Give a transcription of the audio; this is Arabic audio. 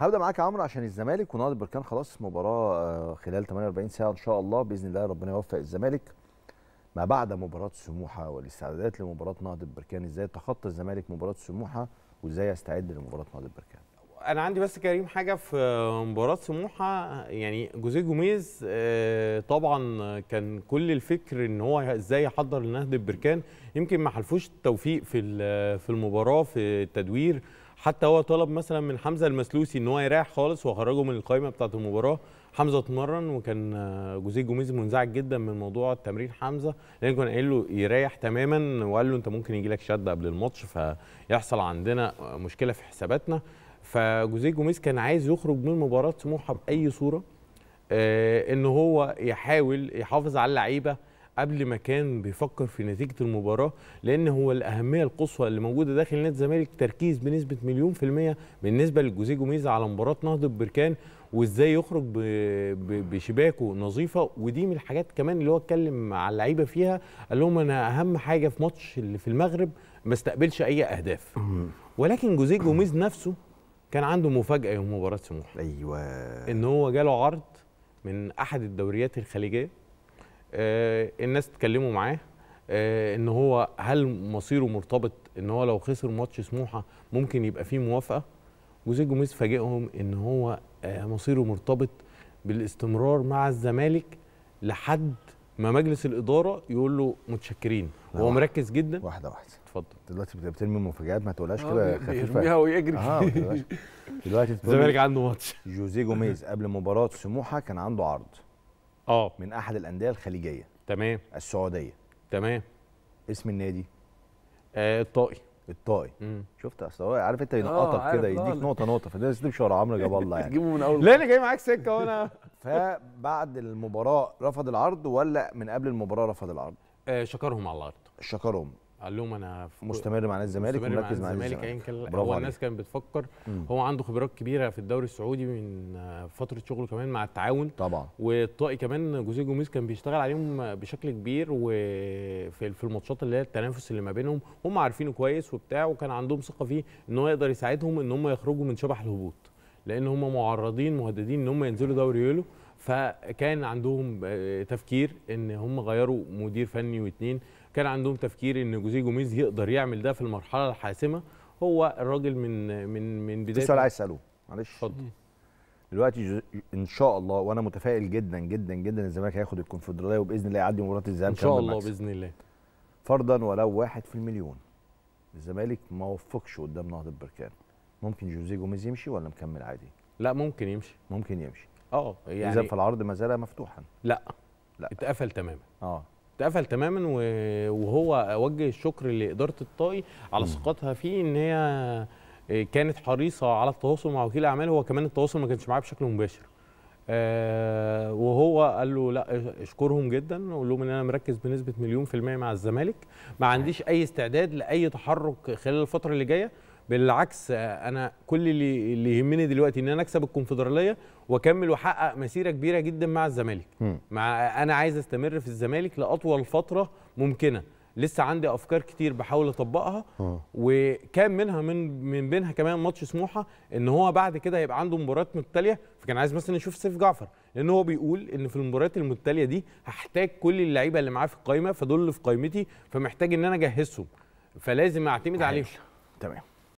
هبدا معاك يا عمرو عشان الزمالك ونادي البركان خلاص مباراه آه، خلال 48 ساعه ان شاء الله باذن الله ربنا يوفق الزمالك ما بعد مباراه سموحه والاستعدادات لمباراه نهضه البركان ازاي تخطى الزمالك مباراه سموحه وازاي يستعد لمباراه نهضه البركان انا عندي بس كريم حاجه في مباراه سموحه يعني جوزيه جوميز آه، طبعا كان كل الفكر ان هو ازاي يحضر لنهضه البركان يمكن ما حلفوش التوفيق في في المباراه في التدوير حتى هو طلب مثلا من حمزه المسلوسي ان هو يريح خالص وخرجه من القائمه بتاعه المباراه حمزه اتمرن وكان آه، جوزيه جوميز منزعج جدا من موضوع التمرين حمزه لان كان قايل له يريح تماما وقال له انت ممكن يجي لك شد قبل الماتش فيحصل عندنا مشكله في حساباتنا فجوزيه جوميز كان عايز يخرج من مباراه سموحه باي صوره آه، ان هو يحاول يحافظ على اللعيبه قبل ما كان بيفكر في نتيجه المباراه لان هو الاهميه القصوى اللي موجوده داخل نادي الزمالك تركيز بنسبه مليون في الميه بالنسبه لجوزيه جوميز على مباراه نهضه بركان وازاي يخرج بشباكه نظيفه ودي من الحاجات كمان اللي هو اتكلم مع اللعيبه فيها قال لهم انا اهم حاجه في ماتش اللي في المغرب ما استقبلش اي اهداف ولكن جوزيه جوميز نفسه كان عنده مفاجاه يوم مباراه سموحه ايوه ان هو جاله عرض من احد الدوريات الخليجيه آه، الناس تكلموا معاه آه، ان هو هل مصيره مرتبط ان هو لو خسر ماتش سموحه ممكن يبقى فيه موافقه وزيد جوميز فاجئهم ان هو آه، مصيره مرتبط بالاستمرار مع الزمالك لحد ما مجلس الاداره يقول له متشكرين وهو مركز جدا واحده واحده اتفضل دلوقتي بترمي مفاجآت ما تقولهاش كده خفيفه يرميها ويجري اه دلوقتي الزمالك عنده ماتش جوزيه جوميز قبل مباراه سموحه كان عنده عرض اه من احد الانديه الخليجيه تمام السعوديه تمام اسم النادي آه الطائي الطائي شفت اصل هو عارف انت ينقطك آه، كده يديك نقطه نقطه فده يسيب شهر عمرو جاب الله يعني تجيبه من اول لا انا جاي معاك سكه وانا فبعد المباراه رفض العرض ولا من قبل المباراه رفض العرض؟ آه شكرهم على العرض شكرهم قال لهم انا مستمر مع نادي الزمالك ومركز مع نادي الزمالك ايا كان هو الناس كانت بتفكر مم. هو عنده خبرات كبيره في الدوري السعودي من آه، فتره شغله كمان مع التعاون طبعا والطائي كمان جوزيه جوميز كان بيشتغل عليهم بشكل كبير وفي في الماتشات اللي هي التنافس اللي ما بينهم هم عارفينه كويس وبتاع وكان عندهم ثقه فيه ان هو يقدر يساعدهم ان هم يخرجوا من شبح الهبوط لان هم معرضين مهددين ان هم ينزلوا دوري يولو فكان عندهم آه، تفكير ان هم غيروا مدير فني واثنين كان عندهم تفكير ان جوزيه جوميز يقدر يعمل ده في المرحله الحاسمه هو الراجل من من من بدايه سؤال عايز اساله معلش اتفضل دلوقتي ان شاء الله وانا متفائل جدا جدا جدا الزمالك هياخد الكونفدراليه وباذن الله يعدي مباراه الذهاب ان شاء الله المكسب. باذن الله فرضا ولو واحد في المليون الزمالك ما وفقش قدام نهضه بركان ممكن جوزيه جوميز يمشي ولا مكمل عادي؟ لا ممكن يمشي ممكن يمشي اه يعني اذا فالعرض ما زال مفتوحا لا لا اتقفل تماما اه اتقفل تماما وهو وجه الشكر لاداره الطائي على ثقتها فيه ان هي آه، كانت حريصه على التواصل مع وكيل اعمال هو كمان التواصل ما كانش معاه بشكل مباشر آه، وهو قال له لا اشكرهم جدا وقول لهم ان انا مركز بنسبه مليون في الميه مع الزمالك ما عنديش اي استعداد لاي تحرك خلال الفتره اللي جايه بالعكس انا كل اللي اللي يهمني دلوقتي ان انا اكسب الكونفدراليه واكمل واحقق مسيره كبيره جدا مع الزمالك مع انا عايز استمر في الزمالك لاطول فتره ممكنه لسه عندي افكار كتير بحاول اطبقها وكان منها من من بينها كمان ماتش سموحه ان هو بعد كده هيبقى عنده مباريات متتاليه فكان عايز مثلا يشوف سيف جعفر لان هو بيقول ان في المباريات المتتاليه دي هحتاج كل اللعيبه اللي معاه في القايمه فدول في قايمتي فمحتاج ان انا اجهزهم فلازم اعتمد عليهم تمام